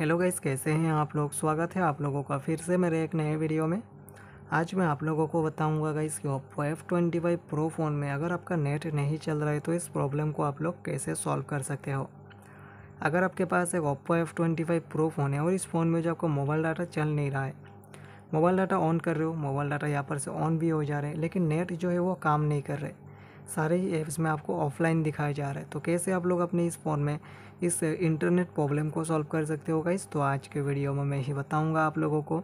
hello guys कैसे हैं आप लोग स्वागत है आप लोगों का फिर से मेरे एक नए वीडियो में आज मैं आप लोगों को बताऊंगा गाइस कि Oppo F twenty five pro phone में अगर आपका नेट नहीं चल रहा है तो इस प्रॉब्लम को आप लोग कैसे सॉल्व कर सकते हो अगर आपके पास एक Oppo F twenty five pro phone है और इस फ़ोन में जो आपका मोबाइल डाटा चल नहीं रहा है मोबाइल डाटा ऑन कर रहे हो मोबाइल डाटा यहाँ पर से ऑन भी हो जा रहे हैं लेकिन नेट जो है वो काम नहीं कर रहे सारे ही ऐप्स में आपको ऑफलाइन दिखाया जा रहा है तो कैसे आप लोग अपने इस फ़ोन में इस इंटरनेट प्रॉब्लम को सॉल्व कर सकते हो गाइस तो आज के वीडियो में मैं ही बताऊँगा आप लोगों को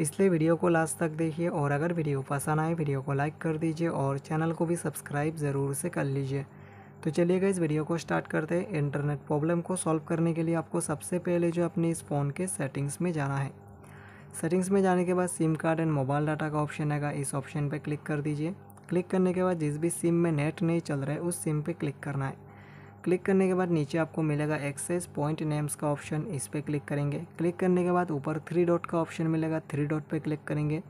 इसलिए वीडियो को लास्ट तक देखिए और अगर वीडियो पसंद आए वीडियो को लाइक कर दीजिए और चैनल को भी सब्सक्राइब ज़रूर से कर लीजिए तो चलिएगा इस वीडियो को स्टार्ट करते हैं इंटरनेट प्रॉब्लम को सॉल्व करने के लिए आपको सबसे पहले जो अपने इस फ़ोन के सेटिंग्स में जाना है सेटिंग्स में जाने के बाद SIM card and mobile data का ऑप्शन आएगा इस ऑप्शन पर क्लिक कर दीजिए क्लिक करने के बाद जिस भी सिम में नेट नहीं चल रहा है उस सिम पे क्लिक करना है क्लिक करने के बाद नीचे आपको मिलेगा एक्सेस पॉइंट नेम्स का ऑप्शन इस पर क्लिक करेंगे क्लिक करने के बाद ऊपर थ्री डॉट का ऑप्शन मिलेगा थ्री डॉट पर क्लिक करेंगे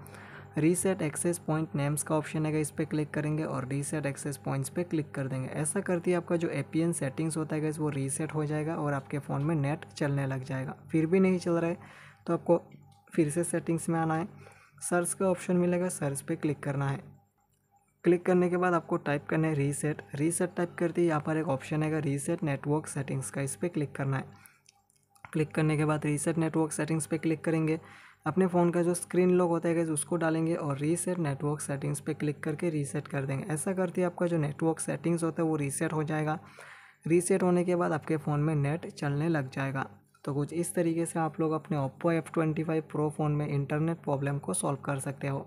रीसेट एक्सेस पॉइंट नेम्स का ऑप्शन है इस पर क्लिक करेंगे और रीसेट एक्सेस पॉइंट्स पे क्लिक कर देंगे ऐसा करती है आपका जो ए सेटिंग्स होता है इस वो रीसेट हो जाएगा और आपके फ़ोन में नेट चलने लग जाएगा फिर भी नहीं चल रहा है तो आपको फिर से सेटिंग्स में आना है सर्च का ऑप्शन मिलेगा सर्च पे क्लिक करना है क्लिक करने के बाद आपको टाइप करना है रीसेट रीसेट टाइप करते ही यहाँ पर एक ऑप्शन है रीसेट नेटवर्क सेटिंग्स का इस पर क्लिक करना है क्लिक करने के बाद रीसेट नेटवर्क सेटिंग्स पे क्लिक करेंगे अपने फ़ोन का जो स्क्रीन लॉक होता है उसको डालेंगे और रीसेट नेटवर्क सेटिंग्स पे क्लिक करके रीसेट कर देंगे ऐसा करते ही आपका जो नेटवर्क सेटिंग्स होता है वो रीसेट हो जाएगा रीसेट होने के बाद आपके फ़ोन में नेट चलने लग जाएगा तो कुछ इस तरीके से आप लोग अपने Oppo F twenty five pro phone में इंटरनेट प्रॉब्लम को सॉल्व कर सकते हो